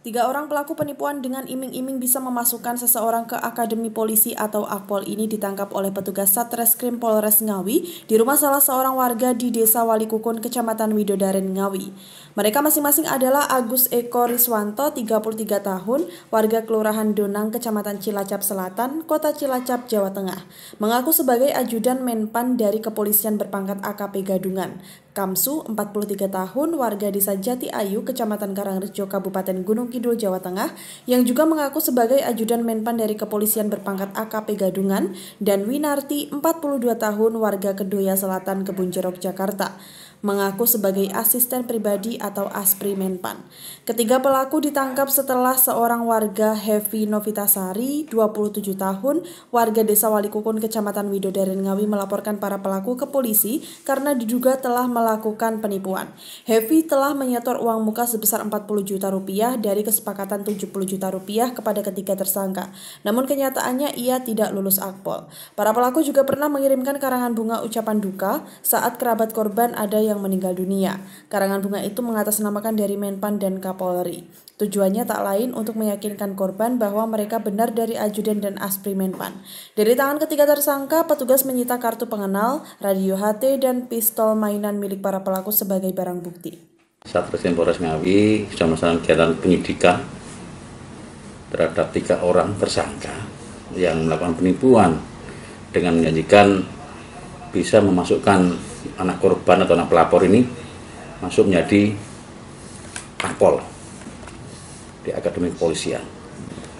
Tiga orang pelaku penipuan dengan iming-iming bisa memasukkan seseorang ke Akademi Polisi atau Akpol ini ditangkap oleh petugas Satreskrim Polres Ngawi di rumah salah seorang warga di Desa Walikukun, Kecamatan Widodaren, Ngawi. Mereka masing-masing adalah Agus Eko Riswanto, 33 tahun, warga Kelurahan Donang, Kecamatan Cilacap Selatan, Kota Cilacap, Jawa Tengah, mengaku sebagai ajudan Menpan dari Kepolisian berpangkat AKP Gadungan. Kamsu, 43 tahun, warga desa Jati Ayu, Kecamatan Karangrejo, Kabupaten Gunung Kidul, Jawa Tengah, yang juga mengaku sebagai ajudan Menpan dari kepolisian berpangkat AKP Gadungan, dan Winarti, 42 tahun, warga Kedoya Selatan, Kebun Jeruk, Jakarta mengaku sebagai asisten pribadi atau aspri Menpan. Ketiga pelaku ditangkap setelah seorang warga Hevi Novitasari, 27 tahun, warga desa Walikukun, Kecamatan Widodaren Ngawi melaporkan para pelaku ke polisi karena diduga telah melakukan penipuan. Hevi telah menyetor uang muka sebesar 40 juta rupiah dari kesepakatan 70 juta rupiah kepada ketiga tersangka. Namun kenyataannya ia tidak lulus akpol. Para pelaku juga pernah mengirimkan karangan bunga ucapan duka saat kerabat korban ada yang meninggal dunia. Karangan bunga itu mengatasnamakan dari Menpan dan Kapolri. Tujuannya tak lain untuk meyakinkan korban bahwa mereka benar dari ajudan dan aspri Menpan. Dari tangan ketiga tersangka, petugas menyita kartu pengenal, radio HT, dan pistol mainan milik milik para pelaku sebagai barang bukti. Satreskrim Polres Ngawi sudah melaksanakan kegiatan penyidikan terhadap tiga orang tersangka yang melakukan penipuan dengan menjanjikan bisa memasukkan anak korban atau anak pelapor ini masuk menjadi akpol di akademi kepolisian.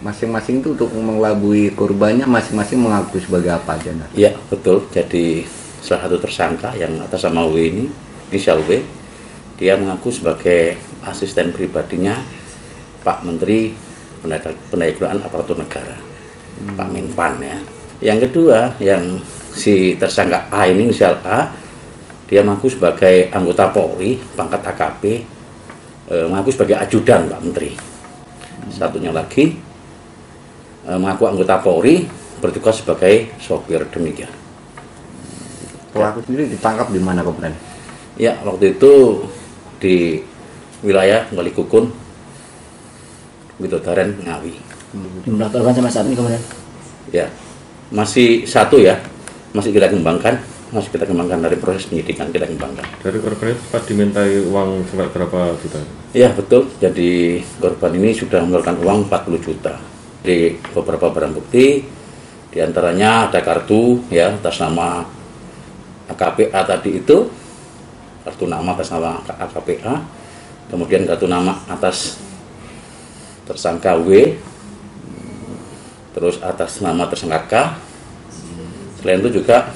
Masing-masing itu untuk mengelabui korbannya masing-masing mengaku sebagai apa aja? Iya betul. Jadi salah satu tersangka yang atas nama W ini, inisial W, dia mengaku sebagai asisten pribadinya Pak Menteri Pendayagunaan Aparatur Negara, hmm. Pak Menpan ya. Yang kedua, yang si tersangka A ini inisial A, dia mengaku sebagai anggota Polri, pangkat AKP, eh, mengaku sebagai ajudan Pak Menteri. Hmm. Satunya lagi, eh, mengaku anggota Polri, bertugas sebagai sopir demikian pelaku ya. sendiri ditangkap di mana kemudian? Ya waktu itu di wilayah Wali Kukun, Taren, Ngawi. Hmm. korban sampai saat ini kemudian? Ya, masih satu ya, masih kita kembangkan, masih kita kembangkan dari proses penyidikan kita kembangkan. Dari korban itu sempat dimintai uang sampai berapa juta? Ya betul, jadi korban ini sudah mengeluarkan uang 40 juta. Di beberapa barang bukti, diantaranya ada kartu ya atas nama AKPA tadi itu kartu nama atas nama AKPA, kemudian kartu nama atas tersangka W terus atas nama tersangka K selain itu juga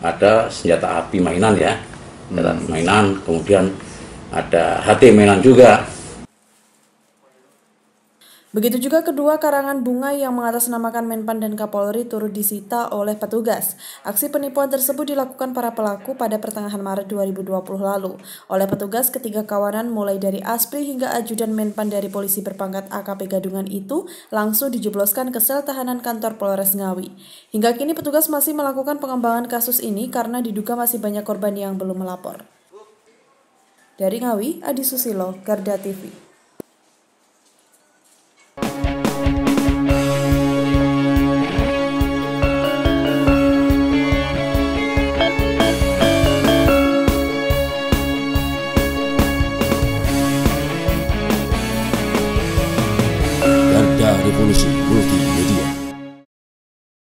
ada senjata api mainan ya mainan kemudian ada HT mainan juga Begitu juga kedua karangan bunga yang mengatasnamakan Menpan dan Kapolri turut disita oleh petugas. Aksi penipuan tersebut dilakukan para pelaku pada pertengahan Maret 2020 lalu. Oleh petugas, ketiga kawanan mulai dari Aspri hingga ajudan Menpan dari polisi berpangkat AKP Gadungan itu langsung dijebloskan ke sel tahanan kantor Polres Ngawi. Hingga kini petugas masih melakukan pengembangan kasus ini karena diduga masih banyak korban yang belum melapor. Dari Ngawi, Adi Susilo, Garda TV.